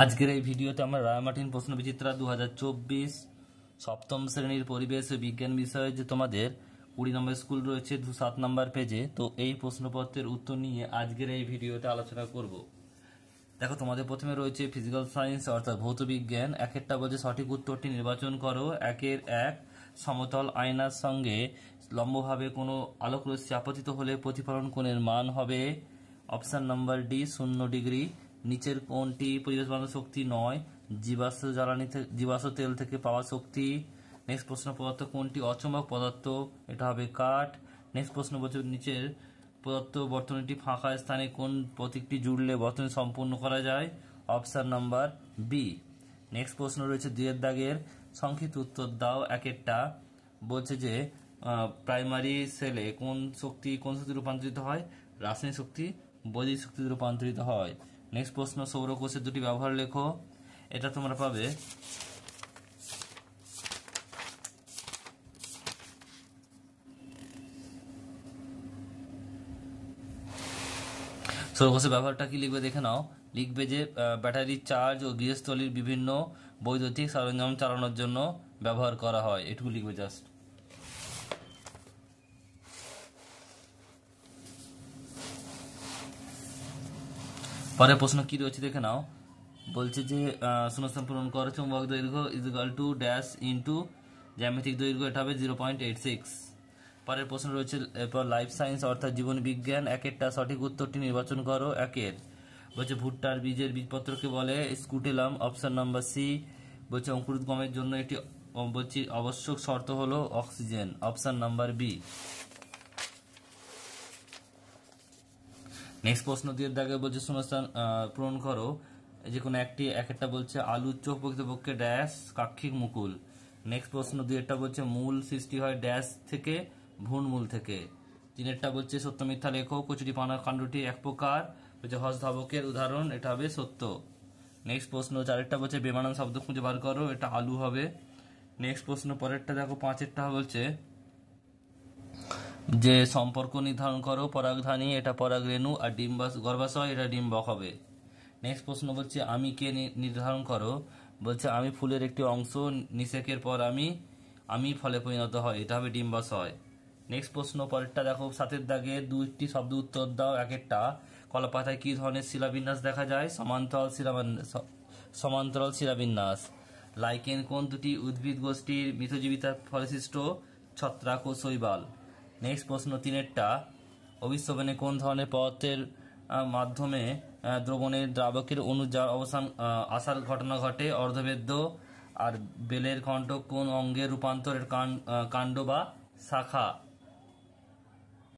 আজকের এই ভিডিওতে আমরা রায়মাঠিন প্রশ্ন বিচিত্রা দু সপ্তম শ্রেণীর পরিবেশ ও বিজ্ঞান বিষয়ে যে তোমাদের কুড়ি নম্বর স্কুল রয়েছে দু সাত নম্বর পেজে তো এই প্রশ্নপত্রের উত্তর নিয়ে আজকের এই ভিডিওতে আলোচনা করব দেখো তোমাদের প্রথমে রয়েছে ফিজিক্যাল সায়েন্স অর্থাৎ ভৌত বিজ্ঞান একেরটা বলছে সঠিক উত্তরটি নির্বাচন করো একের এক সমতল আয়নার সঙ্গে লম্বভাবে কোনো রশ্মি আপতিত হলে প্রতিফলন কোণের মান হবে অপশান নম্বর ডি শূন্য ডিগ্রি নিচের কোনটি পরিবেশ বান্ধব শক্তি নয় জীবাশ্ম জ্বালানি জীবাশ্ম তেল থেকে পাওয়া শক্তি নেক্সট প্রশ্ন পদার্থ কোনটি অচমক পদার্থ এটা হবে কাঠ নেক্সট প্রশ্ন বলছে নিচের পদার্থ বর্তনীটি ফাঁকা স্থানে কোন প্রতীকটি জুড়লে বর্তন সম্পূর্ণ করা যায় অপশান নাম্বার বি নেক্সট প্রশ্ন রয়েছে দুয়ের দাগের সংক্ষিপ্ত উত্তর দাও এক একটা বলছে যে প্রাইমারি সেলে কোন শক্তি কোন শক্তি রূপান্তরিত হয় রাসায়নিক শক্তি বৈদিক শক্তিতে রূপান্তরিত হয় নেক্সট প্রশ্ন সৌরকোষের দুটি ব্যবহার লেখো এটা তোমরা পাবে সৌরকোষের ব্যবহারটা কি লিখবে দেখে নাও লিখবে যে ব্যাটারি চার্জ ও গৃহস্থলীর বিভিন্ন বৈদ্যুতিক সরঞ্জাম চালানোর জন্য ব্যবহার করা হয় এটুকু লিখবে জাস্ট পরে প্রশ্ন কি রয়েছে দেখে নাও বলছে যে শূন্যস্থান পূরণ করে চুম্বক দৈর্ঘ্য is equal to dash into জ্যামিতিক দৈর্ঘ্য এটা হবে জিরো পয়েন্ট এইট সিক্স পরের প্রশ্ন রয়েছে এরপর লাইফ সায়েন্স অর্থাৎ জীবন বিজ্ঞান একেরটা সঠিক উত্তরটি নির্বাচন করো একের বলছে ভুট্টার বীজের বীজপত্রকে বলে স্কুটেলাম অপশন নাম্বার সি বলছে অঙ্কুরোদ্গমের জন্য একটি বলছি আবশ্যক শর্ত হলো oxygen option number B next প্রশ্ন দিয়ে দাগে বলছে সমস্যা পূরণ করো যে কোনো একটি এক একটা বলছে আলুর চোখ প্রকৃতপক্ষে ড্যাশ কাক্ষিক মুকুল নেক্সট প্রশ্ন দুয়েরটা বলছে মূল সৃষ্টি হয় ড্যাশ থেকে ভুন মূল থেকে তিনেরটা বলছে সত্য মিথ্যা লেখো কচুরি পানার কাণ্ডটি এক প্রকার বলছে হস ধাবকের উদাহরণ এটা হবে সত্য নেক্সট প্রশ্ন চারেরটা বলছে বেমানান শব্দ খুঁজে বার করো এটা আলু হবে নেক্সট প্রশ্ন পরেরটা দেখো পাঁচেরটা বলছে যে সম্পর্ক নির্ধারণ করো পরাগধানী এটা পরাগ রেণু আর ডিম্বাস গর্ভাশয় এটা ডিম্বক হবে নেক্সট প্রশ্ন বলছে আমি কে নির্ধারণ করো বলছে আমি ফুলের একটি অংশ নিষেকের পর আমি আমি ফলে পরিণত হয় এটা হবে ডিম্বাশয় নেক্সট প্রশ্ন পরেরটা দেখো সাতের দাগে দুইটি শব্দ উত্তর দাও এক একটা কলাপাতায় কী ধরনের শিলাবিন্যাস দেখা যায় সমান্তরাল শিলাবিন্যাস সমান্তরাল শিলাবিন্যাস লাইকেন কোন দুটি উদ্ভিদ গোষ্ঠীর ফলে সৃষ্ট ছত্রাক ও শৈবাল নেক্সট প্রশ্ন তিনেরটা অভিস্রবণে কোন ধরনের পদার্থের মাধ্যমে দ্রবণের দ্রাবকের অনু অবসান আসার ঘটনা ঘটে অর্ধবেদ্য আর বেলের খণ্ড কোন অঙ্গের রূপান্তরের কাণ্ড বা শাখা